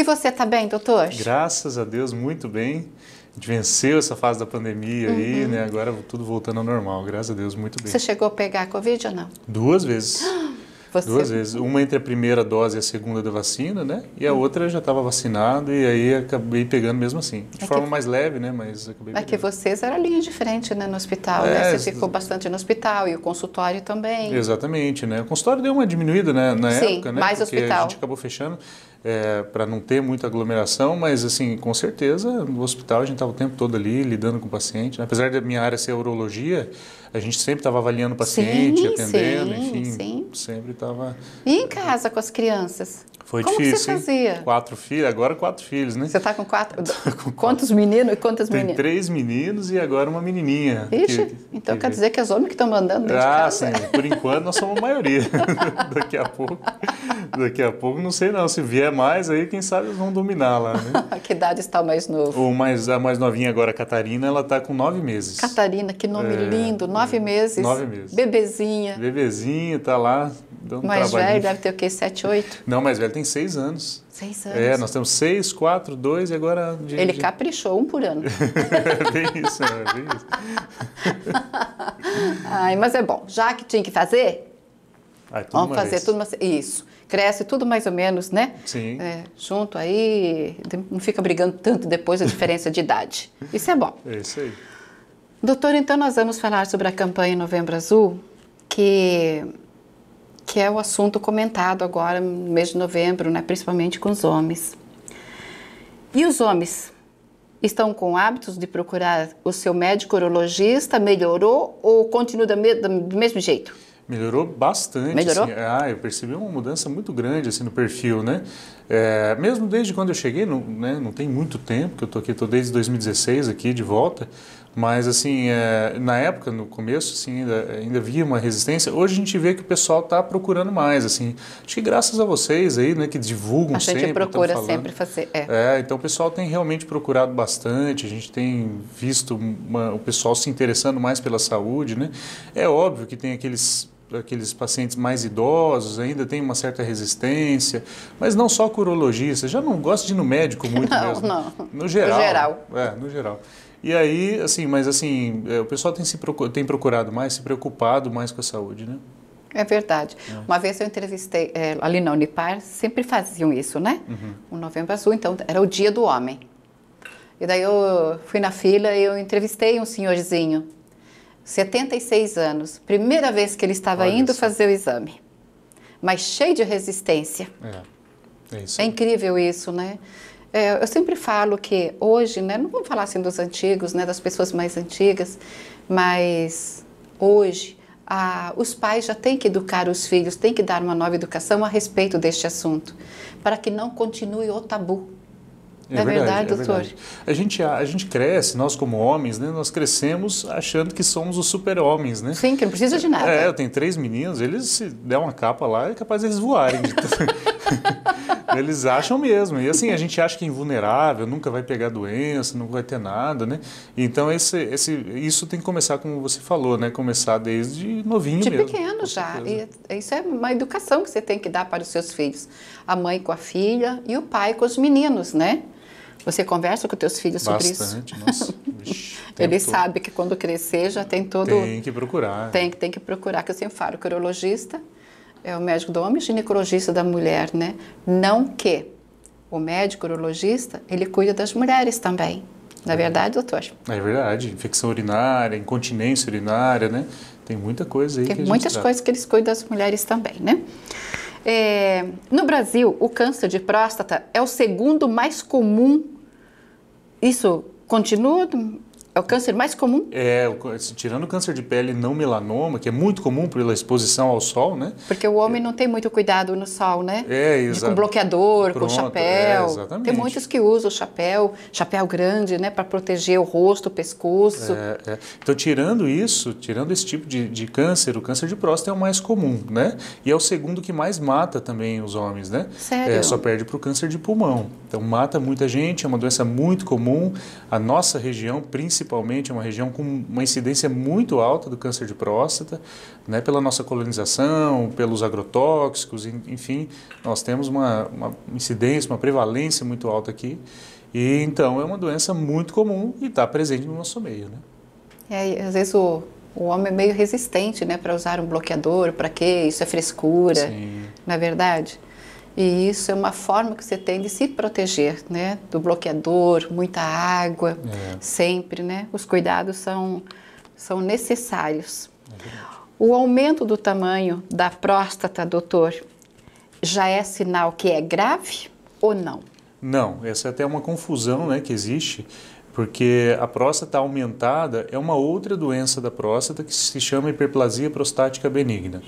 E você está bem, doutor? Graças a Deus, muito bem. A gente venceu essa fase da pandemia uhum. aí, né? Agora tudo voltando ao normal, graças a Deus, muito bem. Você chegou a pegar a Covid ou não? Duas vezes. Você... Duas vezes. Uma entre a primeira dose e a segunda da vacina, né? E a hum. outra já estava vacinado e aí acabei pegando mesmo assim. De é forma que... mais leve, né? Mas acabei É que vocês eram linha de frente, né? No hospital, né? é, né? Você ficou bastante no hospital e o consultório também. Exatamente, né? O consultório deu uma diminuída, né? Na Sim, época, né? mais Porque hospital. a gente acabou fechando é, para não ter muita aglomeração, mas assim, com certeza, no hospital a gente estava o tempo todo ali lidando com o paciente. Né? Apesar da minha área ser urologia, a gente sempre estava avaliando o paciente, sim, atendendo, sim, enfim, sim. sempre estava... E em casa com as crianças? Foi Como difícil. Como você fazia? Hein? Quatro filhos, agora quatro filhos, né? Você está com quatro? com Quantos meninos e quantas Tem meninas? Três meninos e agora uma menininha. Ixi, que, então que quer dizer que é os homens que estão mandando dentro ah, de casa? sim. Por enquanto nós somos a maioria. daqui a pouco, daqui a pouco não sei não. Se vier mais aí, quem sabe eles vão dominar lá, né? que idade está o mais novo? O mais, a mais novinha agora, a Catarina, ela está com nove meses. Catarina, que nome é, lindo. Nove é, meses. Nove meses. Bebezinha. Bebezinha, está lá Dando mais velho deve ter o quê? 7, 8? Não, mais velho tem 6 anos. 6 é, anos. É, nós temos 6, 4, 2 e agora. De, Ele de... caprichou um por ano. bem isso, né? Bem isso. Ai, mas é bom. Já que tinha que fazer, Vamos fazer vez. tudo mais. isso. Cresce tudo mais ou menos, né? Sim. É, junto aí, não fica brigando tanto depois a diferença de idade. Isso é bom. É isso aí. Doutor, então nós vamos falar sobre a campanha Novembro Azul, que que é o assunto comentado agora no mês de novembro, né, principalmente com os homens. E os homens estão com hábitos de procurar o seu médico urologista? Melhorou ou continua do, mesmo jeito? Melhorou bastante. Melhorou? Assim, ah, eu percebi uma mudança muito grande assim, no perfil, né? É, mesmo desde quando eu cheguei, não, né, não tem muito tempo que eu estou aqui, estou desde 2016 aqui de volta, mas assim, é, na época, no começo, assim, ainda, ainda havia uma resistência. Hoje a gente vê que o pessoal está procurando mais, assim. Acho que graças a vocês aí, né, que divulgam sempre. A gente sempre, procura sempre fazer. É. é. então o pessoal tem realmente procurado bastante. A gente tem visto uma, o pessoal se interessando mais pela saúde, né? É óbvio que tem aqueles aqueles pacientes mais idosos, ainda tem uma certa resistência, mas não só com urologista, já não gosta de ir no médico muito não, mesmo. Não, no geral. No geral. É, no geral. E aí, assim, mas assim, é, o pessoal tem, se procurado, tem procurado mais, se preocupado mais com a saúde, né? É verdade. É. Uma vez eu entrevistei, é, ali na Unipar, sempre faziam isso, né? Uhum. O Novembro Azul, então, era o dia do homem. E daí eu fui na fila e eu entrevistei um senhorzinho 76 anos, primeira vez que ele estava Olha indo isso. fazer o exame, mas cheio de resistência. É, é, isso. é incrível isso, né? É, eu sempre falo que hoje, né, não vamos falar assim dos antigos, né, das pessoas mais antigas, mas hoje os pais já têm que educar os filhos, têm que dar uma nova educação a respeito deste assunto, para que não continue o tabu. É, é, verdade, verdade, é doutor. É verdade. A, gente, a, gente cresce, nós como homens, né, nós crescemos achando que somos os super-homens, né? Sim, que não precisa de é, nada. É, eu tenho três meninos, eles se der uma capa lá, é capaz eles voarem. De... Eles acham mesmo. E assim, a gente acha que é invulnerável, nunca vai pegar doença, não vai ter nada, né? Então, esse, esse, isso tem que começar, como você falou, né? Começar desde novinho de mesmo. De pequeno já. E, isso é uma educação que você tem que dar para os seus filhos. A mãe com a filha e o pai com os meninos, né? Você conversa com teus filhos Bastante, sobre isso? Bastante, Ele todo. sabe que quando crescer já tem todo. Tem que procurar. Tem, tem que procurar, que eu sempre falo, o urologista é o médico do homem, ginecologista da mulher, né? Não que o médico urologista ele cuida das mulheres também. Na é, é. verdade, doutor? É verdade. Infecção urinária, incontinência urinária, né? Tem muita coisa aí. Tem muitas coisas que eles cuidam das mulheres também, né? É, no Brasil, o câncer de próstata é o segundo mais comum. Isso continua? É o câncer mais comum? É, tirando o câncer de pele não melanoma, que é muito comum pela exposição ao sol, né? Porque o homem é. não tem muito cuidado no sol, né? É, exato. Com bloqueador, Pronto, com é, chapéu. É, exatamente. Tem muitos que usam chapéu, chapéu grande, né? Para proteger o rosto, o pescoço. É, é. Então, tirando isso, tirando esse tipo de, de câncer, o câncer de próstata é o mais comum, né? E é o segundo que mais mata também os homens, né? Sério? É, só perde para o câncer de pulmão. Então, mata muita gente, é uma doença muito comum. A nossa região, principalmente, principalmente, é uma região com uma incidência muito alta do câncer de próstata, né, pela nossa colonização, pelos agrotóxicos, enfim, nós temos uma, uma incidência, uma prevalência muito alta aqui. E então é uma doença muito comum e está presente no nosso meio, né? É, às vezes o, o homem é meio resistente, né, para usar um bloqueador, para quê? Isso é frescura, Sim. não é verdade? E isso é uma forma que você tem de se proteger, né? Do bloqueador, muita água, é. sempre, né? Os cuidados são, são necessários. É o aumento do tamanho da próstata, doutor, já é sinal que é grave ou não? Não, essa é até uma confusão né, que existe porque a próstata aumentada é uma outra doença da próstata que se chama hiperplasia prostática benigna.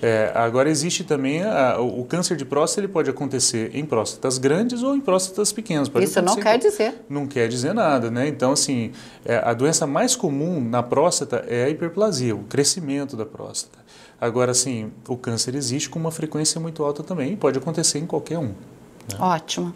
É, agora existe também a, o câncer de próstata ele pode acontecer em próstatas grandes ou em próstatas pequenas. Pode Isso não quer dizer. Não quer dizer nada, né? Então assim é, a doença mais comum na próstata é a hiperplasia, o crescimento da próstata. Agora, assim, o câncer existe com uma frequência muito alta também, e pode acontecer em qualquer um. Ótimo.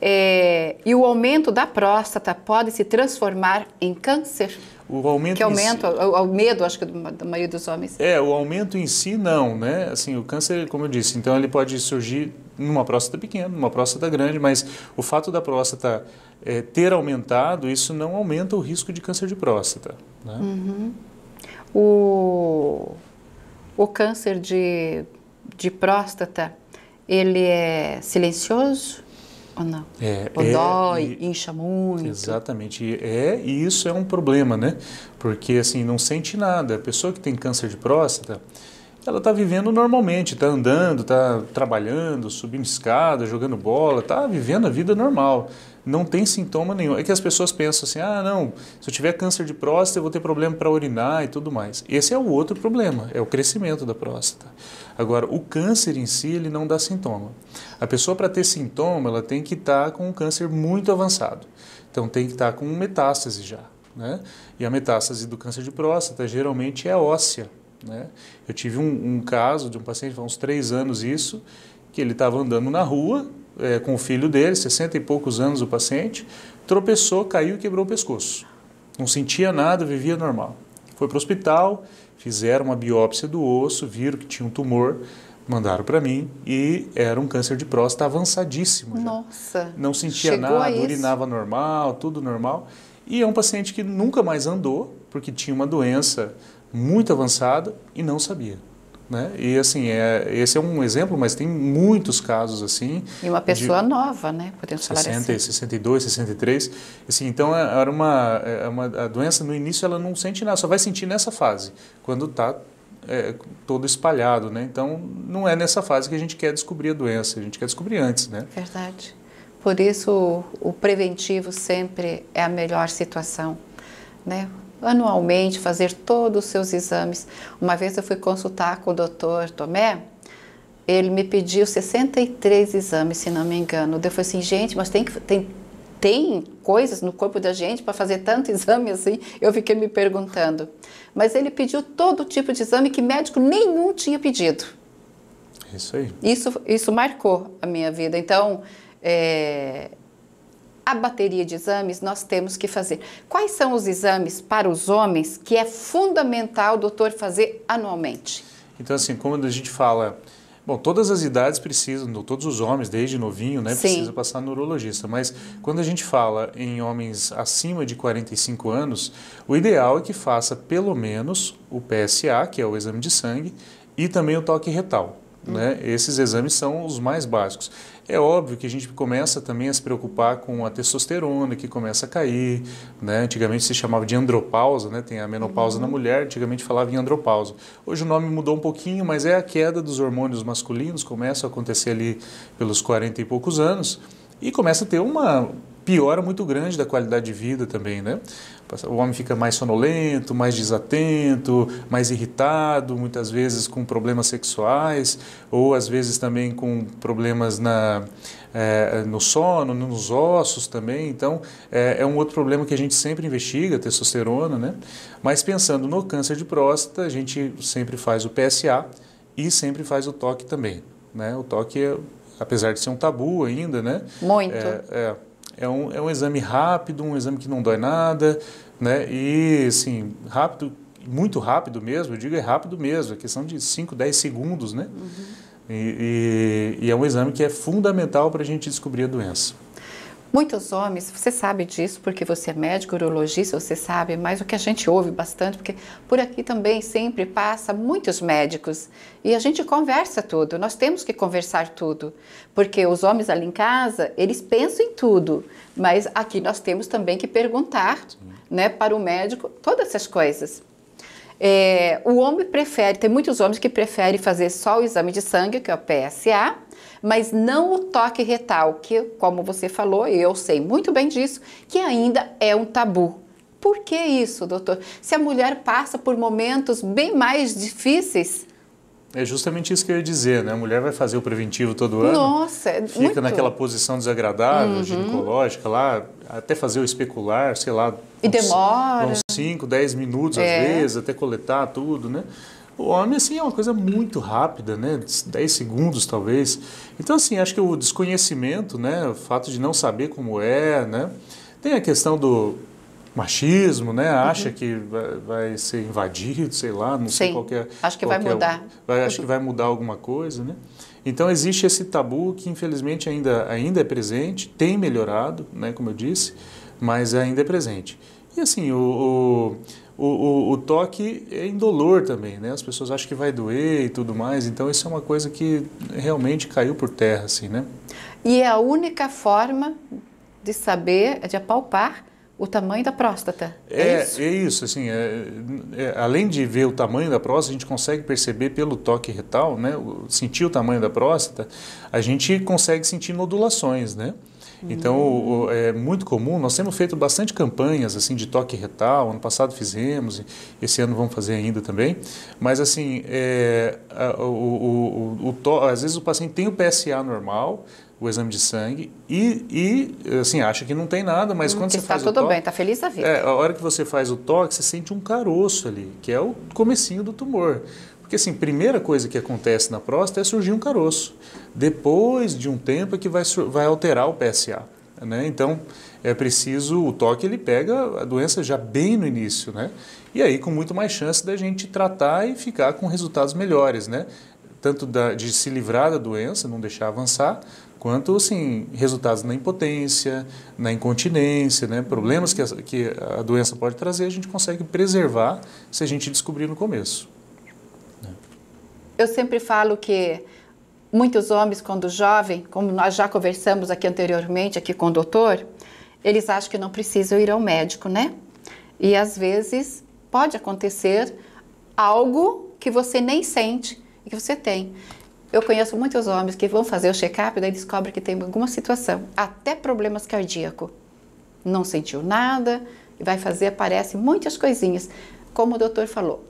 É, e o aumento da próstata pode se transformar em câncer? O aumento que aumenta si, o, o, medo, acho que da maioria dos homens. É, o aumento em si não, né? Assim, o câncer, como eu disse, então ele pode surgir numa próstata pequena, numa próstata grande, mas o fato da próstata é, ter aumentado, isso não aumenta o risco de câncer de próstata. Né? Uhum. O, o câncer de, de próstata ele é silencioso ou não? É, ou é, dói, e, incha muito. Exatamente, é e isso é um problema, né? Porque assim não sente nada. A pessoa que tem câncer de próstata, ela está vivendo normalmente, está andando, está trabalhando, subindo escada, jogando bola, está vivendo a vida normal não tem sintoma nenhum. É que as pessoas pensam assim, ah, não, se eu tiver câncer de próstata, eu vou ter problema para urinar e tudo mais. Esse é o outro problema, é o crescimento da próstata. Agora, o câncer em si, ele não dá sintoma. A pessoa, para ter sintoma, ela tem que estar tá com um câncer muito avançado. Então, tem que estar tá com metástase já. Né? E a metástase do câncer de próstata geralmente é óssea. Né? Eu tive um, um caso de um paciente, há uns três anos isso, que ele estava andando na rua, é, com o filho dele, 60 e poucos anos o paciente, tropeçou, caiu e quebrou o pescoço. Não sentia nada, vivia normal. Foi para o hospital, fizeram uma biópsia do osso, viram que tinha um tumor, mandaram para mim e era um câncer de próstata avançadíssimo. Já. Nossa! Não sentia nada, urinava normal, tudo normal. E é um paciente que nunca mais andou, porque tinha uma doença muito avançada e não sabia. Né? E assim, é, esse é um exemplo, mas tem muitos casos assim. E uma pessoa de, nova, né? Podemos 60, falar assim. 62, 63. Assim, então, é, era uma, é, é uma, a doença no início ela não sente nada, só vai sentir nessa fase, quando está é, todo espalhado, né? Então, não é nessa fase que a gente quer descobrir a doença, a gente quer descobrir antes, né? Verdade. Por isso, o preventivo sempre é a melhor situação, né? anualmente fazer todos os seus exames. Uma vez eu fui consultar com o doutor Tomé, ele me pediu 63 exames, se não me engano. Eu falei assim, gente, mas tem, tem, tem coisas no corpo da gente para fazer tanto exame assim? Eu fiquei me perguntando. Mas ele pediu todo tipo de exame que médico nenhum tinha pedido. Isso aí. Isso, isso marcou a minha vida. Então, é, a bateria de exames nós temos que fazer. Quais são os exames para os homens que é fundamental, doutor, fazer anualmente? Então, assim, quando a gente fala. Bom, todas as idades precisam, todos os homens, desde novinho, né, precisa passar no urologista. Mas quando a gente fala em homens acima de 45 anos, o ideal é que faça pelo menos o PSA, que é o exame de sangue, e também o toque retal. Hum. Né? Esses exames são os mais básicos. É óbvio que a gente começa também a se preocupar com a testosterona, que começa a cair. Né? Antigamente se chamava de andropausa, né? tem a menopausa uhum. na mulher, antigamente falava em andropausa. Hoje o nome mudou um pouquinho, mas é a queda dos hormônios masculinos, começa a acontecer ali pelos 40 e poucos anos e começa a ter uma piora muito grande da qualidade de vida também, né? o homem fica mais sonolento, mais desatento, mais irritado, muitas vezes com problemas sexuais, ou às vezes também com problemas na, é, no sono, nos ossos também. Então, é, é, um outro problema que a gente sempre investiga, testosterona, né? Mas pensando no câncer de próstata, a gente sempre faz o PSA e sempre faz o toque também, né? O toque, é, apesar de ser um tabu ainda, né? Muito. É, é. É um, é um exame rápido, um exame que não dói nada, né? E, assim, rápido, muito rápido mesmo, eu digo é rápido mesmo, é questão de 5, 10 segundos, né? Uhum. E, e, e é um exame que é fundamental para a gente descobrir a doença. Muitos homens, você sabe disso porque você é médico, urologista, você sabe, mas o que a gente ouve bastante, porque por aqui também sempre passa muitos médicos e a gente conversa tudo, nós temos que conversar tudo, porque os homens ali em casa, eles pensam em tudo, mas aqui nós temos também que perguntar né, para o médico todas essas coisas. É, o homem prefere, tem muitos homens que preferem fazer só o exame de sangue, que é o PSA, mas não o toque retal, que, como você falou, e eu sei muito bem disso, que ainda é um tabu. Por que isso, doutor? Se a mulher passa por momentos bem mais difíceis, é justamente isso que eu ia dizer, né? A mulher vai fazer o preventivo todo ano. Nossa, é Fica muito. naquela posição desagradável, uhum. ginecológica lá, até fazer o especular, sei lá. E uns, demora. Uns 5, 10 minutos é. às vezes, até coletar tudo, né? O homem, assim, é uma coisa muito rápida, né? 10 segundos, talvez. Então, assim, acho que o desconhecimento, né? O fato de não saber como é, né? Tem a questão do machismo, né? Acha uhum. que vai, ser invadido, sei lá, não Sim. sei qual é. Acho que vai é mudar. Vai, acho que vai mudar alguma coisa, né? Então existe esse tabu que infelizmente ainda, ainda é presente, tem melhorado, né, como eu disse, mas ainda é presente. E assim, o, o, o, o, toque é indolor também, né? As pessoas acham que vai doer e tudo mais, então isso é uma coisa que realmente caiu por terra, assim, né? E é a única forma de saber, de apalpar o tamanho da próstata. É, é isso? é isso, assim, é, é, além de ver o tamanho da próstata, a gente consegue perceber pelo toque retal, né? O, sentir o tamanho da próstata, a gente consegue sentir nodulações, né? Então, é muito comum, nós temos feito bastante campanhas assim de toque retal, ano passado fizemos, esse ano vamos fazer ainda também, mas assim, é, o, to, às vezes o paciente tem o PSA normal, o exame de sangue e, e assim, acha que não tem nada, mas hum, quando você tá faz o toque... Está tudo bem, está feliz da vida. É, a hora que você faz o toque, você sente um caroço ali, que é o comecinho do tumor. Porque assim, primeira coisa que acontece na próstata é surgir um caroço. Depois de um tempo é que vai, vai alterar o PSA. Né? Então, é preciso, o toque ele pega a doença já bem no início, né? E aí com muito mais chance da gente tratar e ficar com resultados melhores, né? Tanto da, de se livrar da doença, não deixar avançar, quanto, assim, resultados na impotência, na incontinência, né? Problemas que a, que a doença pode trazer, a gente consegue preservar se a gente descobrir no começo. Eu sempre falo que muitos homens, quando jovem, como nós já conversamos aqui anteriormente, aqui com o doutor, eles acham que não precisam ir ao médico, né? E às vezes pode acontecer algo que você nem sente e que você tem. Eu conheço muitos homens que vão fazer o check-up e daí descobrem que tem alguma situação, até problemas cardíacos. Não sentiu nada e vai fazer, aparecem muitas coisinhas. Como o doutor falou,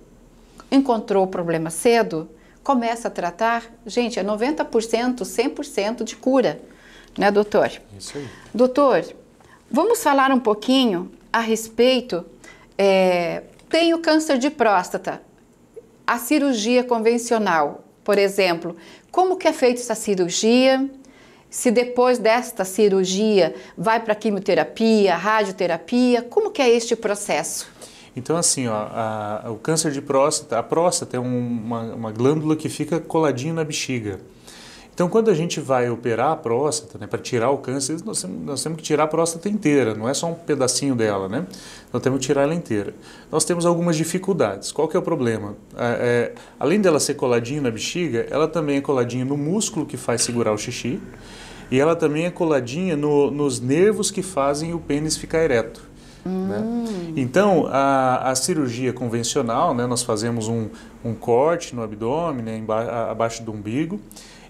encontrou o problema cedo, começa a tratar, gente, é 90%, 100% de cura, né, doutor? Isso aí. Doutor, vamos falar um pouquinho a respeito. É, câncer de próstata, a cirurgia convencional, por exemplo. Como que é feita essa cirurgia? Se depois desta cirurgia vai para quimioterapia, radioterapia, como que é este processo? Então, assim, ó, a, o câncer de próstata, a próstata é uma, uma glândula que fica coladinho na bexiga. Então, quando a gente vai operar a próstata, né, para tirar o câncer, nós, nós, temos que tirar a próstata inteira, não é só um pedacinho dela, né? Nós temos que tirar ela inteira. Nós temos algumas dificuldades. Qual que é o problema? É, é, além dela ser coladinha na bexiga, ela também é coladinha no músculo que faz segurar o xixi e ela também é coladinha no, nos nervos que fazem o pênis ficar ereto. Né? Hum. Né? Então, a, a, cirurgia convencional, né, nós fazemos um, um corte no abdômen, né, abaixo do umbigo,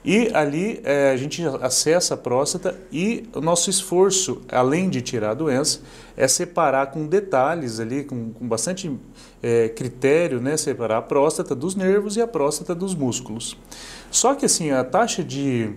e ali é, a gente acessa a próstata e o nosso esforço, além de tirar a doença, é separar com detalhes ali, com, com bastante é, critério, né, separar a próstata dos nervos e a próstata dos músculos. Só que assim, a taxa de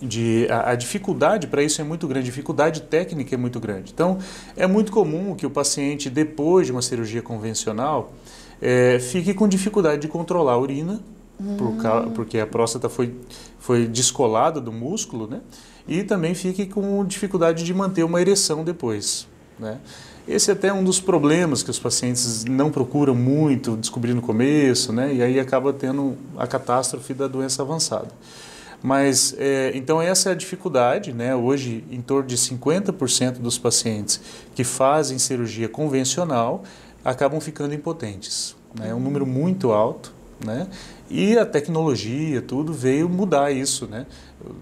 de a, a dificuldade para isso é muito grande, a dificuldade técnica é muito grande. Então, é muito comum que o paciente, depois de uma cirurgia convencional, é, fique com dificuldade de controlar a urina, hum. por porque a próstata foi, foi descolada do músculo, né? E também fique com dificuldade de manter uma ereção depois, né? Esse é até um dos problemas que os pacientes não procuram muito descobrir no começo, né? E aí acaba tendo a catástrofe da doença avançada. Mas é, então essa é a dificuldade, né? Hoje, em torno de 50% dos pacientes que fazem cirurgia convencional acabam ficando impotentes. Né? É um número muito alto, né? E a tecnologia, tudo veio mudar isso, né?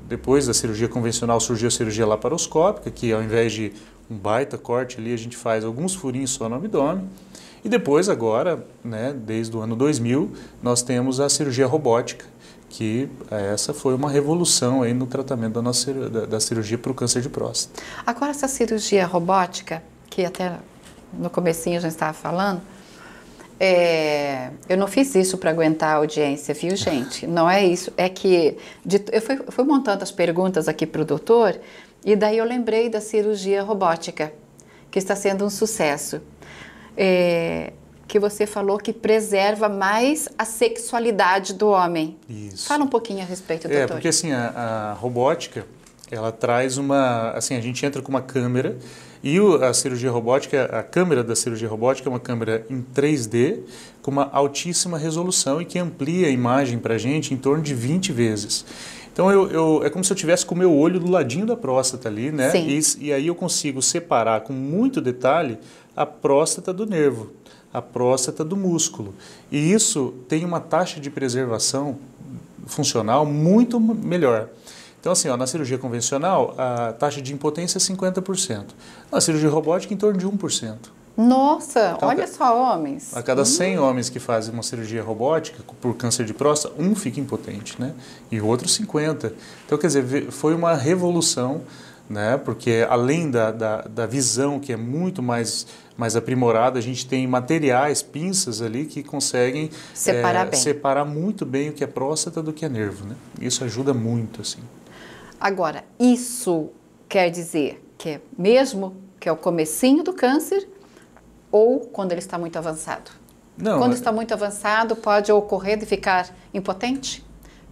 Depois da cirurgia convencional surgiu a cirurgia laparoscópica, que ao invés de um baita corte ali, a gente faz alguns furinhos só no abdômen. E depois, agora, né, desde o ano 2000, nós temos a cirurgia robótica, que eh, essa foi uma revolução aí no tratamento da, nossa, da, da cirurgia para o câncer de próstata. Agora, essa cirurgia robótica, que até no comecinho a gente estava falando, é, eu não fiz isso para aguentar a audiência, viu, gente? Não é isso. É que de, eu fui, fui, montando as perguntas aqui para o doutor e daí eu lembrei da cirurgia robótica, que está sendo um sucesso. É, que você falou que preserva mais a sexualidade do homem. Isso. Fala um pouquinho a respeito, é, doutor. É, porque assim, a, a robótica, ela traz uma... Assim, a gente entra com uma câmera e a cirurgia robótica, a câmera da cirurgia robótica é uma câmera em 3D com uma altíssima resolução e que amplia a imagem para a gente em torno de 20 vezes. Então eu, eu, é como se eu tivesse com o meu olho do ladinho da próstata ali, né? E, e aí eu consigo separar com muito detalhe a próstata do nervo a próstata do músculo. E isso tem uma taxa de preservação funcional muito melhor. Então, assim, ó, na cirurgia convencional, a taxa de impotência é 50%. Na cirurgia robótica, em torno de 1%. Nossa, então, cada, olha só, homens. A cada 100 hum. homens que fazem uma cirurgia robótica por câncer de próstata, um fica impotente, né? E o outro 50. Então, quer dizer, foi uma revolução né? porque além da, da, da, visão, que é muito mais, mais aprimorada, a gente tem materiais, pinças ali que conseguem separar, é, separar muito bem o que é próstata do que é nervo. Né? Isso ajuda muito. assim. Agora, isso quer dizer que é mesmo que é o comecinho do câncer ou quando ele está muito avançado? Não. Quando é está muito avançado, pode ocorrer de ficar impotente?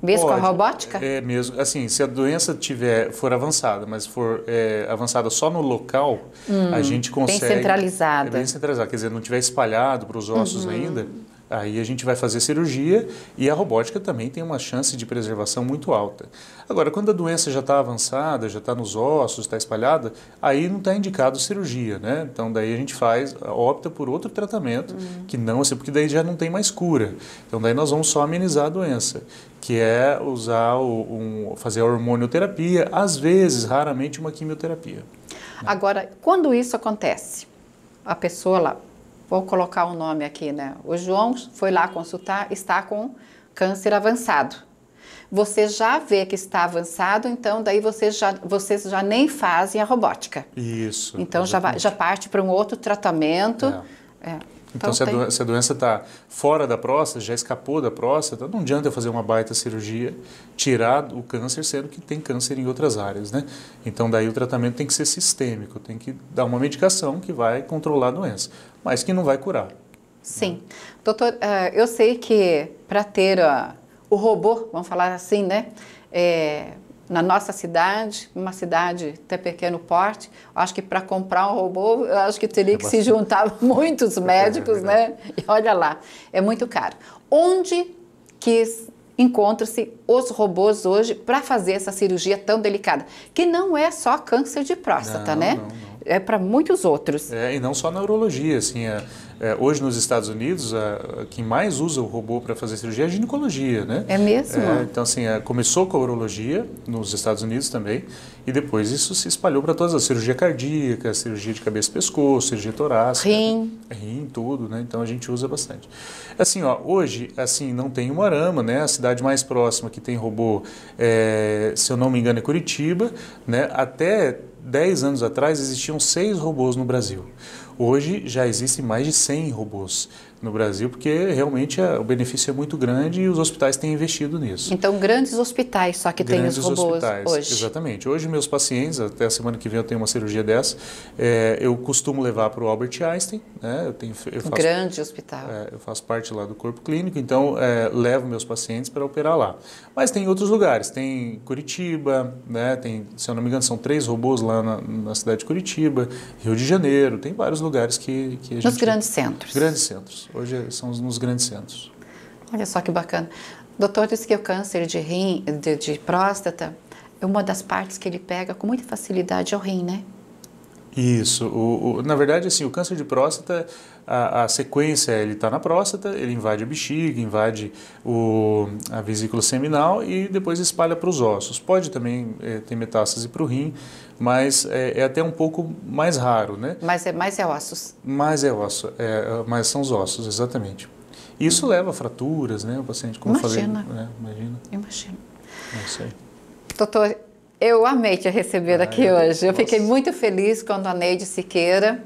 Mesmo Pode. com a robótica? É mesmo. Assim, se a doença tiver, for avançada, mas for é, avançada só no local, hum, a gente consegue. Bem centralizada. É bem centralizada, quer dizer, não tiver espalhado para os ossos uhum. ainda, Aí a gente vai fazer cirurgia e a robótica também tem uma chance de preservação muito alta. Agora, quando a doença já está avançada, já está nos ossos, está espalhada, aí não está indicado cirurgia, né? Então daí a gente faz, opta por outro tratamento uhum. que não, assim, porque daí já não tem mais cura. Então daí nós vamos só amenizar a doença que é usar o, um, fazer a hormonioterapia, às vezes, raramente, uma quimioterapia. Agora, quando isso acontece, a pessoa lá vou colocar o um nome aqui, né? O João foi lá consultar, está com câncer avançado. Você já vê que está avançado, então daí vocês já, vocês já nem fazem a robótica. Isso. Então já, já parte para um outro tratamento. É. É. Então, então se, a doença, se, a doença está fora da próstata, já escapou da próstata, então não adianta eu fazer uma baita cirurgia, tirar o câncer, sendo que tem câncer em outras áreas, né? Então, daí o tratamento tem que ser sistêmico, tem que dar uma medicação que vai controlar a doença, mas que não vai curar. Sim. Né? Doutor, eh, eu sei que para ter ah, o robô, vamos falar assim, né? É, na nossa cidade, uma cidade até pequeno porte, acho que para comprar um robô, acho que teria é que se juntar muitos é médicos, é né? E olha lá, é muito caro. Onde que encontram-se os robôs hoje para fazer essa cirurgia tão delicada, que não é só câncer de próstata, não, né? Não, não é para muitos outros. É, e não só na urologia, assim, é, é, hoje nos Estados Unidos, a, a, quem mais usa o robô para fazer cirurgia é a ginecologia, né? É mesmo? É, então, assim, é, começou com a urologia, nos Estados Unidos também, e depois isso se espalhou para todas as cirurgia cardíaca, cirurgia de cabeça e pescoço, cirurgia torácica. Rim. Rim, tudo, né? Então, a gente usa bastante. Assim, ó, hoje, assim, não tem uma arama, né? A cidade mais próxima que tem robô, é, se eu não me engano, é Curitiba, né? Até 10 anos atrás existiam 6 robôs no Brasil. Hoje já existem mais de 100 robôs no Brasil, porque realmente a, é, o benefício é muito grande e os hospitais têm investido nisso. Então, grandes hospitais só que grandes têm os robôs hospitais, hoje. Exatamente. Hoje, meus pacientes, até a semana que vem eu tenho uma cirurgia dessa, é, eu costumo levar para o Albert Einstein. Né? Eu tenho, eu faço, grande hospital. É, eu faço parte lá do corpo clínico, então é, levo meus pacientes para operar lá. Mas tem outros lugares, tem Curitiba, né? tem, se eu não me engano, são três robôs lá na, na cidade de Curitiba, Rio de Janeiro, tem vários lugares que, que a Nos gente... Nos grandes centros. Grandes centros. Hoje são nos grandes centros. Olha só que bacana. Doutor disse que o câncer de rim, de, de próstata, é uma das partes que ele pega com muita facilidade ao é rim, né? Isso. O, o, na verdade, assim, o câncer de próstata a, a sequência ele está na próstata, ele invade a bexiga, invade o, a vesícula seminal e depois espalha para os ossos. Pode também é, ter metástase para o rim, mas é, é, até um pouco mais raro, né? Mas é mais é ossos. Mais é osso, é, mais são os ossos, exatamente. Isso leva a fraturas, né, o paciente? Como imagina. Eu falei, né? imagina. Imagina. É Doutor, eu amei te receber ah, aqui hoje. Eu nossa. fiquei muito feliz quando a Neide Siqueira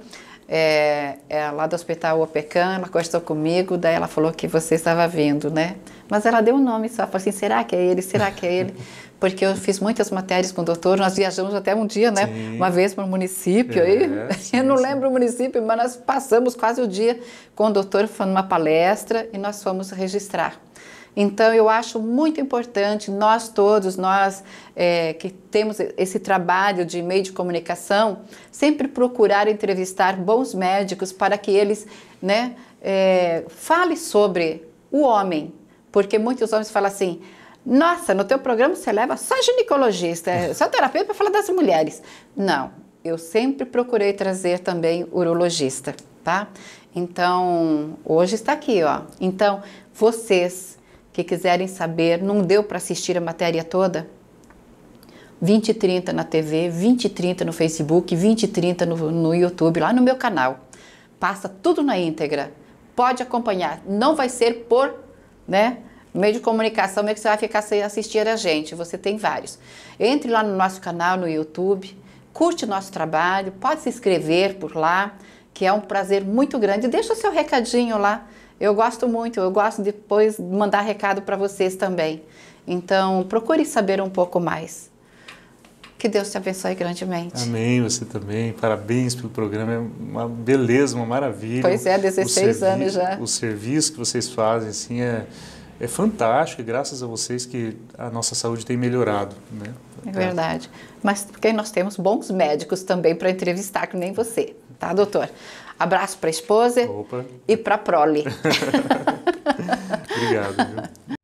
é, é, lá do hospital OPECAM, ela conversou comigo, daí ela falou que você estava vindo, né? Mas ela deu o um nome só, falou assim, será que é ele, será que é ele? Porque eu fiz muitas matérias com o doutor, nós viajamos até um dia, né? Sim. Uma vez para o município, é, aí, sim, eu não sim. lembro o município, mas nós passamos quase o dia com o doutor, foi numa palestra e nós fomos registrar. Então, eu acho muito importante nós todos, nós é, que temos esse trabalho de meio de comunicação, sempre procurar entrevistar bons médicos para que eles né, é, falem sobre o homem. Porque muitos homens falam assim, nossa, no teu programa você leva só ginecologista, é só terapeuta para falar das mulheres. Não, eu sempre procurei trazer também urologista, tá? Então, hoje está aqui, ó. Então, vocês que quiserem saber, não deu para assistir a matéria toda? 20 e 30 na TV, 20 e 30 no Facebook, 20 e 30 no, no YouTube, lá no meu canal. Passa tudo na íntegra. Pode acompanhar. Não vai ser por, né? meio de comunicação, meio que você vai ficar sem assistir a gente. Você tem vários. Entre lá no nosso canal no YouTube, curte o nosso trabalho, pode se inscrever por lá, que é um prazer muito grande. Deixa o seu recadinho lá eu gosto muito, eu gosto depois de mandar recado para vocês também. Então, procure saber um pouco mais. Que Deus te abençoe grandemente. Amém, você também. Parabéns pelo programa, é uma beleza, uma maravilha. Pois é, 16 anos já. O serviço que vocês fazem, assim, é, é fantástico e graças a vocês que a nossa saúde tem melhorado, né? É verdade. Mas porque nós temos bons médicos também para entrevistar, que nem você, tá, doutor? Abraço para a esposa Opa. e para a prole. Obrigado. Viu?